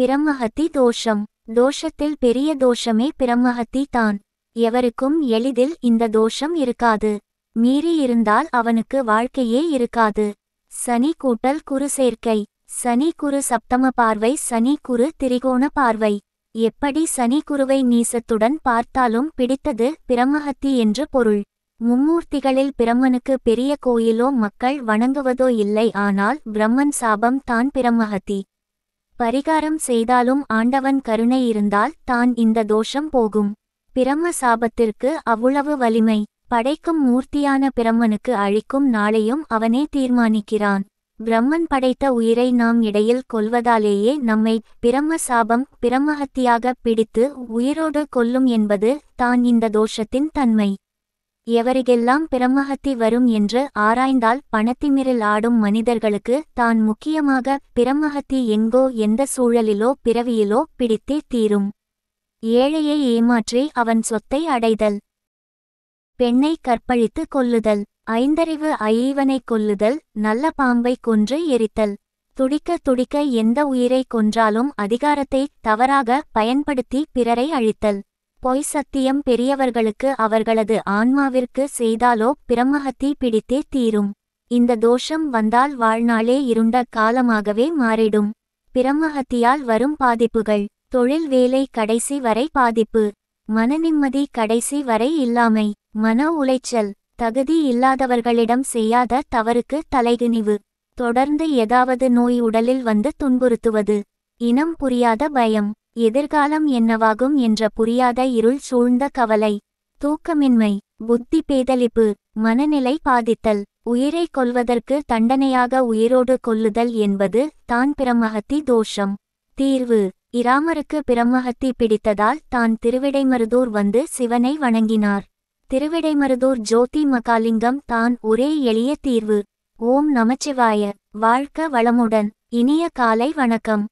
பிரம்மஹத்தி தோஷம் தோஷத்தில் பெரிய தோஷமே பிரம்மஹத்தி தான் எவருக்கும் எளிதில் இந்த தோஷம் இருக்காது மீறி இருந்தால் அவனுக்கு வாழ்க்கையே இருக்காது சனி கூட்டல் குறு சேர்க்கை சனி குரு சப்தம பார்வை சனி குரு திரிகோண பார்வை எப்படி சனி குருவை நீசத்துடன் பார்த்தாலும் பிடித்தது பிரம்மஹத்தி என்று பொருள் மும்மூர்த்திகளில் பிரம்மனுக்கு பெரிய கோயிலோ மக்கள் வணங்குவதோ இல்லை ஆனால் பிரம்மன் சாபம் தான் பிரம்மஹத்தி பரிகாரம் செய்தாலும் ஆண்டவன் கருணை இருந்தால் தான் இந்த தோஷம் போகும் பிரம்ம சாபத்திற்கு அவ்வளவு வலிமை படைக்கும் மூர்த்தியான பிரம்மனுக்கு அழிக்கும் நாளையும் அவனே தீர்மானிக்கிறான் பிரம்மன் படைத்த உயிரை நாம் இடையில் கொல்வதாலேயே நம்மை பிரம்ம சாபம் பிரம்மஹத்தியாக பிடித்து உயிரோடு கொல்லும் என்பது தான் இந்த தோஷத்தின் தன்மை எவரிகெல்லாம் பிரம்மஹத்தி வரும் என்று ஆராய்ந்தால் பணத்திமிரில் ஆடும் மனிதர்களுக்கு தான் முக்கியமாக பிரம்மஹத்தி எங்கோ எந்த சூழலிலோ பிறவியிலோ பிடித்தே தீரும் ஏழையை ஏமாற்றி அவன் சொத்தை அடைதல் பெண்ணை கற்பழித்து கொல்லுதல் ஐந்தறிவு ஐவனை கொல்லுதல் நல்ல பாம்பை கொன்று எரித்தல் துடிக்க துடிக்க எந்த உயிரை கொன்றாலும் அதிகாரத்தை தவறாக பயன்படுத்தி பிறரை அழித்தல் பொய் சத்தியம் பெரியவர்களுக்கு அவர்களது ஆன்மாவிற்கு செய்தாலோ பிரம்மஹத்தி பிடித்தே தீரும் இந்த தோஷம் வந்தால் வாழ்நாளே இருண்ட காலமாகவே மாறிடும் பிரம்மஹத்தியால் வரும் பாதிப்புகள் தொழில் வேலை கடைசி வரை பாதிப்பு மனநிம்மதி கடைசி வரை இல்லாமை மன உளைச்சல் தகுதி இல்லாதவர்களிடம் செய்யாத தவறுக்கு தலைகுனிவு தொடர்ந்து ஏதாவது நோய் உடலில் வந்து துன்புறுத்துவது இனம் புரியாத பயம் எதிர்காலம் என்னவாகும் என்ற புரியாத இருள் சூழ்ந்த கவலை தூக்கமின்மை புத்தி பேதலிப்பு மனநிலை பாதித்தல் உயிரை கொல்வதற்கு தண்டனையாக உயிரோடு கொல்லுதல் என்பது தான் பிரமஹத்தி தோஷம் தீர்வு இராமருக்கு பிரம்மஹத்தி பிடித்ததால் தான் திருவிடைமருதூர் வந்து சிவனை வணங்கினார் திருவிடைமருதூர் ஜோதி மகாலிங்கம் தான் ஒரே எளிய தீர்வு ஓம் நமச்சிவாய வாழ்க்க வளமுடன் இனிய காலை வணக்கம்